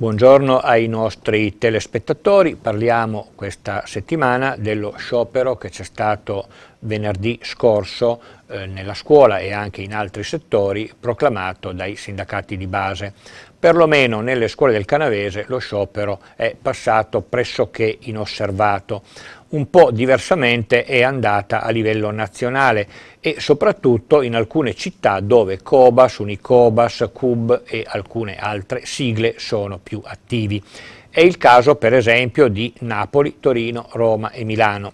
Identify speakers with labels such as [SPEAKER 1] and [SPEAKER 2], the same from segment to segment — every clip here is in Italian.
[SPEAKER 1] Buongiorno ai nostri telespettatori, parliamo questa settimana dello sciopero che c'è stato venerdì scorso eh, nella scuola e anche in altri settori proclamato dai sindacati di base. Perlomeno nelle scuole del Canavese lo sciopero è passato pressoché inosservato un po' diversamente è andata a livello nazionale e soprattutto in alcune città dove Cobas, Unicobas, Cub e alcune altre sigle sono più attivi. È il caso per esempio di Napoli, Torino, Roma e Milano.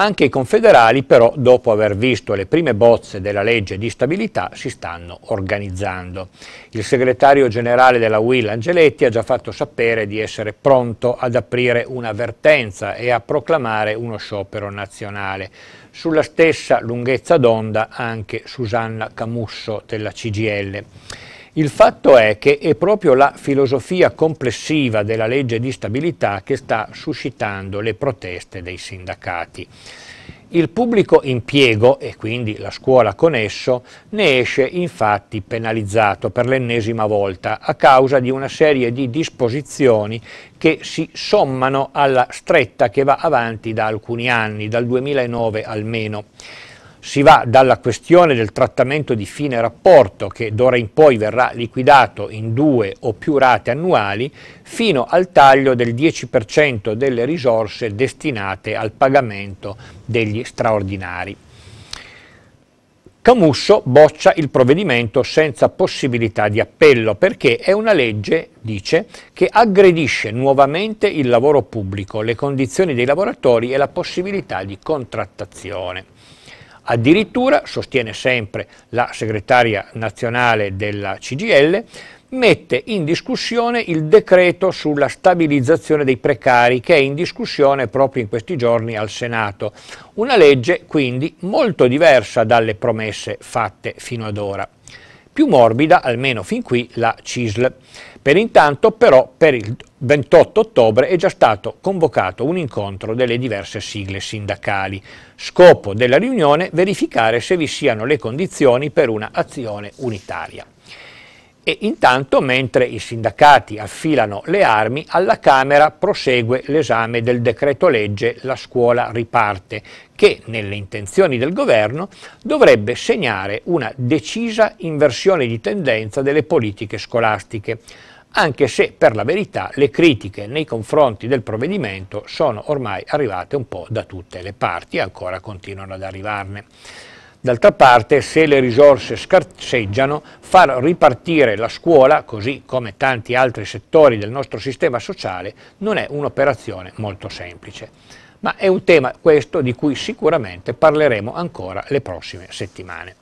[SPEAKER 1] Anche i confederali però, dopo aver visto le prime bozze della legge di stabilità, si stanno organizzando. Il segretario generale della UIL Angeletti ha già fatto sapere di essere pronto ad aprire un'avvertenza e a proclamare uno sciopero nazionale. Sulla stessa lunghezza d'onda anche Susanna Camusso della CGL. Il fatto è che è proprio la filosofia complessiva della legge di stabilità che sta suscitando le proteste dei sindacati. Il pubblico impiego, e quindi la scuola con esso, ne esce infatti penalizzato per l'ennesima volta a causa di una serie di disposizioni che si sommano alla stretta che va avanti da alcuni anni, dal 2009 almeno si va dalla questione del trattamento di fine rapporto che d'ora in poi verrà liquidato in due o più rate annuali fino al taglio del 10% delle risorse destinate al pagamento degli straordinari. Camusso boccia il provvedimento senza possibilità di appello perché è una legge, dice, che aggredisce nuovamente il lavoro pubblico, le condizioni dei lavoratori e la possibilità di contrattazione. Addirittura, sostiene sempre la segretaria nazionale della CGL, mette in discussione il decreto sulla stabilizzazione dei precari che è in discussione proprio in questi giorni al Senato. Una legge quindi molto diversa dalle promesse fatte fino ad ora più morbida, almeno fin qui, la CISL. Per intanto però per il 28 ottobre è già stato convocato un incontro delle diverse sigle sindacali. Scopo della riunione verificare se vi siano le condizioni per una azione unitaria. E intanto, mentre i sindacati affilano le armi, alla Camera prosegue l'esame del decreto legge La scuola riparte, che nelle intenzioni del governo dovrebbe segnare una decisa inversione di tendenza delle politiche scolastiche anche se per la verità le critiche nei confronti del provvedimento sono ormai arrivate un po' da tutte le parti e ancora continuano ad arrivarne. D'altra parte, se le risorse scarseggiano, far ripartire la scuola, così come tanti altri settori del nostro sistema sociale, non è un'operazione molto semplice. Ma è un tema questo di cui sicuramente parleremo ancora le prossime settimane.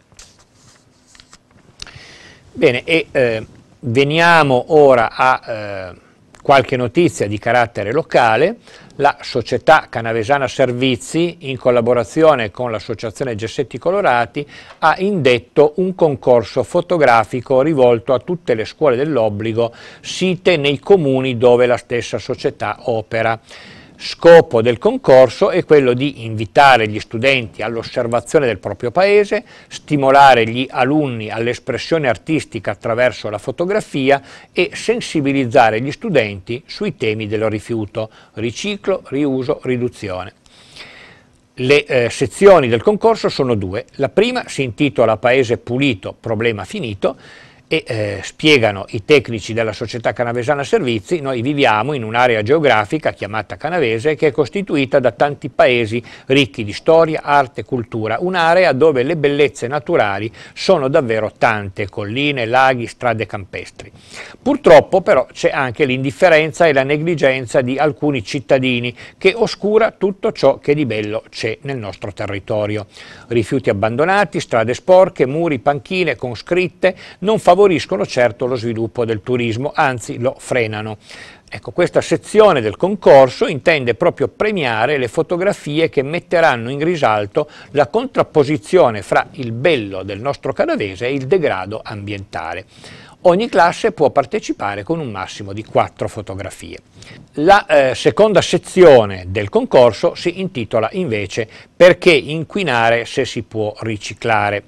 [SPEAKER 1] Bene, e eh, veniamo ora a... Eh, Qualche notizia di carattere locale, la società canavesana Servizi, in collaborazione con l'associazione Gessetti Colorati, ha indetto un concorso fotografico rivolto a tutte le scuole dell'obbligo site nei comuni dove la stessa società opera scopo del concorso è quello di invitare gli studenti all'osservazione del proprio paese, stimolare gli alunni all'espressione artistica attraverso la fotografia e sensibilizzare gli studenti sui temi del rifiuto, riciclo, riuso, riduzione. Le eh, sezioni del concorso sono due. La prima si intitola Paese pulito, problema finito e eh, spiegano i tecnici della società canavesana servizi, noi viviamo in un'area geografica chiamata canavese che è costituita da tanti paesi ricchi di storia, arte e cultura, un'area dove le bellezze naturali sono davvero tante, colline, laghi, strade campestri. Purtroppo però c'è anche l'indifferenza e la negligenza di alcuni cittadini che oscura tutto ciò che di bello c'è nel nostro territorio. Rifiuti abbandonati, strade sporche, muri, panchine con scritte, non favoriscono favoriscono certo lo sviluppo del turismo, anzi lo frenano. Ecco, questa sezione del concorso intende proprio premiare le fotografie che metteranno in risalto la contrapposizione fra il bello del nostro canavese e il degrado ambientale. Ogni classe può partecipare con un massimo di quattro fotografie. La eh, seconda sezione del concorso si intitola invece Perché inquinare se si può riciclare?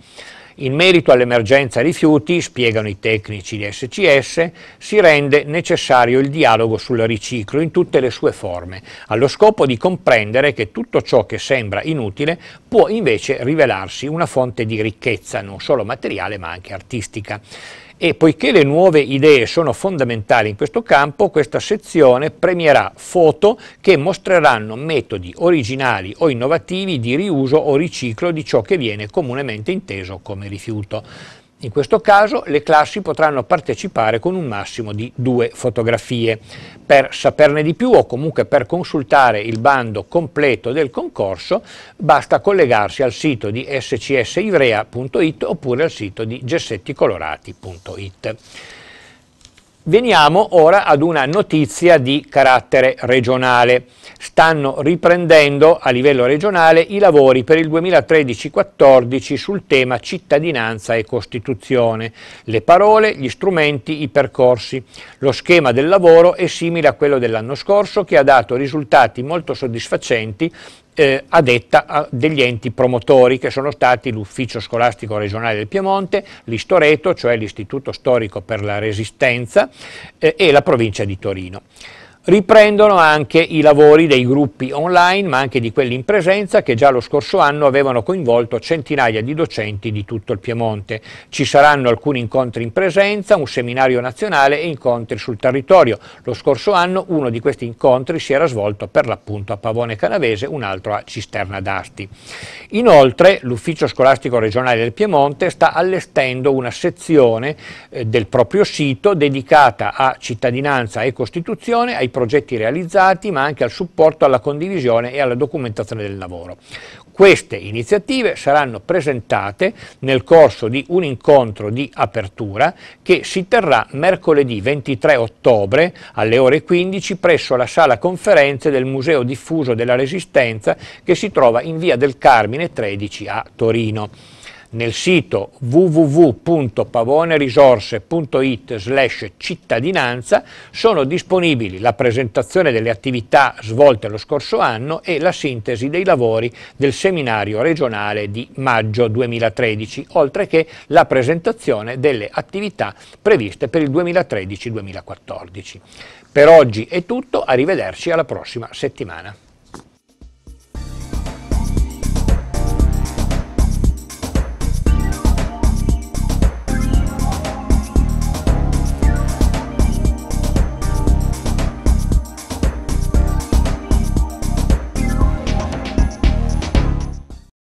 [SPEAKER 1] In merito all'emergenza rifiuti, spiegano i tecnici di SCS, si rende necessario il dialogo sul riciclo in tutte le sue forme, allo scopo di comprendere che tutto ciò che sembra inutile può invece rivelarsi una fonte di ricchezza non solo materiale ma anche artistica e poiché le nuove idee sono fondamentali in questo campo, questa sezione premierà foto che mostreranno metodi originali o innovativi di riuso o riciclo di ciò che viene comunemente inteso come rifiuto. In questo caso le classi potranno partecipare con un massimo di due fotografie. Per saperne di più o comunque per consultare il bando completo del concorso basta collegarsi al sito di scsivrea.it oppure al sito di gessetticolorati.it. Veniamo ora ad una notizia di carattere regionale. Stanno riprendendo a livello regionale i lavori per il 2013-14 sul tema cittadinanza e Costituzione. Le parole, gli strumenti, i percorsi. Lo schema del lavoro è simile a quello dell'anno scorso che ha dato risultati molto soddisfacenti eh, a detta degli enti promotori che sono stati l'Ufficio Scolastico Regionale del Piemonte, l'Istoreto, cioè l'Istituto Storico per la Resistenza eh, e la provincia di Torino. Riprendono anche i lavori dei gruppi online, ma anche di quelli in presenza, che già lo scorso anno avevano coinvolto centinaia di docenti di tutto il Piemonte. Ci saranno alcuni incontri in presenza, un seminario nazionale e incontri sul territorio. Lo scorso anno uno di questi incontri si era svolto per l'appunto a Pavone Canavese, un altro a Cisterna d'Asti. Inoltre l'Ufficio Scolastico Regionale del Piemonte sta allestendo una sezione eh, del proprio sito dedicata a cittadinanza e Costituzione, ai progetti realizzati, ma anche al supporto alla condivisione e alla documentazione del lavoro. Queste iniziative saranno presentate nel corso di un incontro di apertura che si terrà mercoledì 23 ottobre alle ore 15 presso la sala conferenze del Museo Diffuso della Resistenza che si trova in via del Carmine 13 a Torino nel sito www.pavonerisorse.it slash cittadinanza sono disponibili la presentazione delle attività svolte lo scorso anno e la sintesi dei lavori del seminario regionale di maggio 2013, oltre che la presentazione delle attività previste per il 2013-2014. Per oggi è tutto, arrivederci alla prossima settimana.